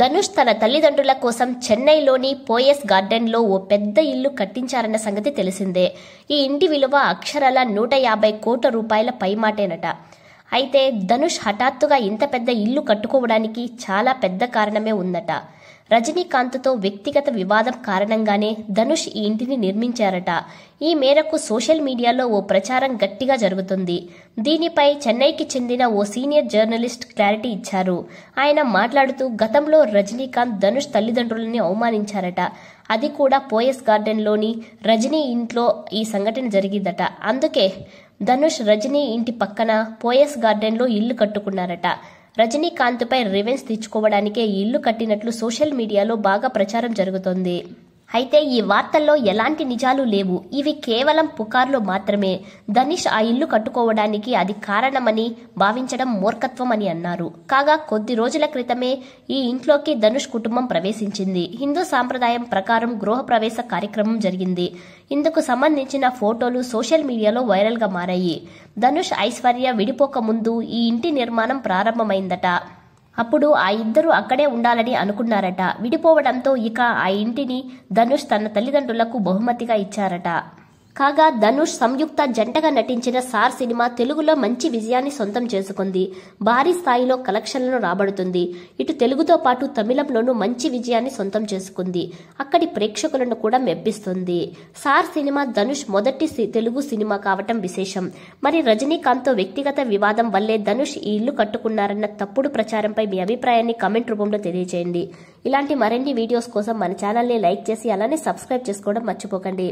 ధనుష్ తన తల్లిదండ్రుల కోసం చెన్నైలోని పోయస్ గార్డెన్లో ఓ పెద్ద ఇల్లు కట్టించారన్న సంగతి తెలిసిందే ఈ ఇంటి విలువ అక్షరాల నూట యాభై కోట్ల రూపాయల పైమాటేనట అయితే ధనుష్ హఠాత్తుగా ఇంత పెద్ద ఇల్లు కట్టుకోవడానికి చాలా పెద్ద కారణమే ఉందట రజనీకాంత్తో వ్యక్తిగత వివాదం కారణంగానే ధనుష్ ఈ ఇంటిని నిర్మించారట ఈ మేరకు సోషల్ మీడియాలో ఓ ప్రచారం గట్టిగా జరుగుతుంది దీనిపై చెన్నైకి చెందిన ఓ సీనియర్ జర్నలిస్ట్ క్లారిటీ ఇచ్చారు ఆయన మాట్లాడుతూ గతంలో రజనీకాంత్ ధనుష్ తల్లిదండ్రులని అవమానించారట అది కూడా పోయస్ గార్డెన్లోని రజనీ ఇంట్లో ఈ సంఘటన జరిగిందట అందుకే ధనుష్ రజనీ ఇంటి పక్కన పోయస్ గార్డెన్లో ఇల్లు కట్టుకున్నారట రజనీకాంత్పై రివెంజ్ తీర్చుకోవడానికే ఇల్లు కట్టినట్లు సోషల్ మీడియాలో బాగా ప్రచారం జరుగుతోంది అయితే ఈ వార్తల్లో ఎలాంటి నిజాలు లేవు ఇవి కేవలం పుకార్లు మాత్రమే ధనిష్ ఆ ఇల్లు కట్టుకోవడానికి అది కారణమని భావించడం మూర్ఖత్వం అని అన్నారు కాగా కొద్ది రోజుల క్రితమే ఈ ఇంట్లోకి ధనుష్ కుటుంబం ప్రవేశించింది హిందూ సాంప్రదాయం ప్రకారం గృహ ప్రవేశ కార్యక్రమం జరిగింది ఇందుకు సంబంధించిన ఫోటోలు సోషల్ మీడియాలో వైరల్గా మారాయి ధనుష్ ఐశ్వర్య విడిపోక ముందు ఈ ఇంటి నిర్మాణం ప్రారంభమైందట అప్పుడు ఆ ఇద్దరు అక్కడే ఉండాలని అనుకున్నారట విడిపోవడంతో ఇక ఆ ఇంటిని ధనుష్ తన తల్లిదండ్రులకు బహుమతిగా ఇచ్చారట కాగా ధనుష్ సంయుక్త జంటగా నటించిన సార్ సినిమా తెలుగులో మంచి విజయాన్ని సొంతం చేసుకుంది భారీ స్థాయిలో కలెక్షన్లను రాబడుతుంది ఇటు తెలుగుతో పాటు తమిళంలోనూ మంచి విజయాన్ని సొంతం చేసుకుంది అక్కడి ప్రేక్షకులను కూడా మెప్పిస్తుంది సార్ సినిమా ధనుష్ మొదటి తెలుగు సినిమా కావటం విశేషం మరి రజనీకాంత్తో వ్యక్తిగత వివాదం వల్లే ధనుష్ ఈ ఇల్లు కట్టుకున్నారన్న తప్పుడు ప్రచారంపై మీ అభిప్రాయాన్ని కమెంట్ రూపంలో తెలియజేయండి ఇలాంటి మరిన్ని వీడియోస్ కోసం మన ఛానల్ని లైక్ చేసి అలానే సబ్స్క్రైబ్ చేసుకోవడం మర్చిపోకండి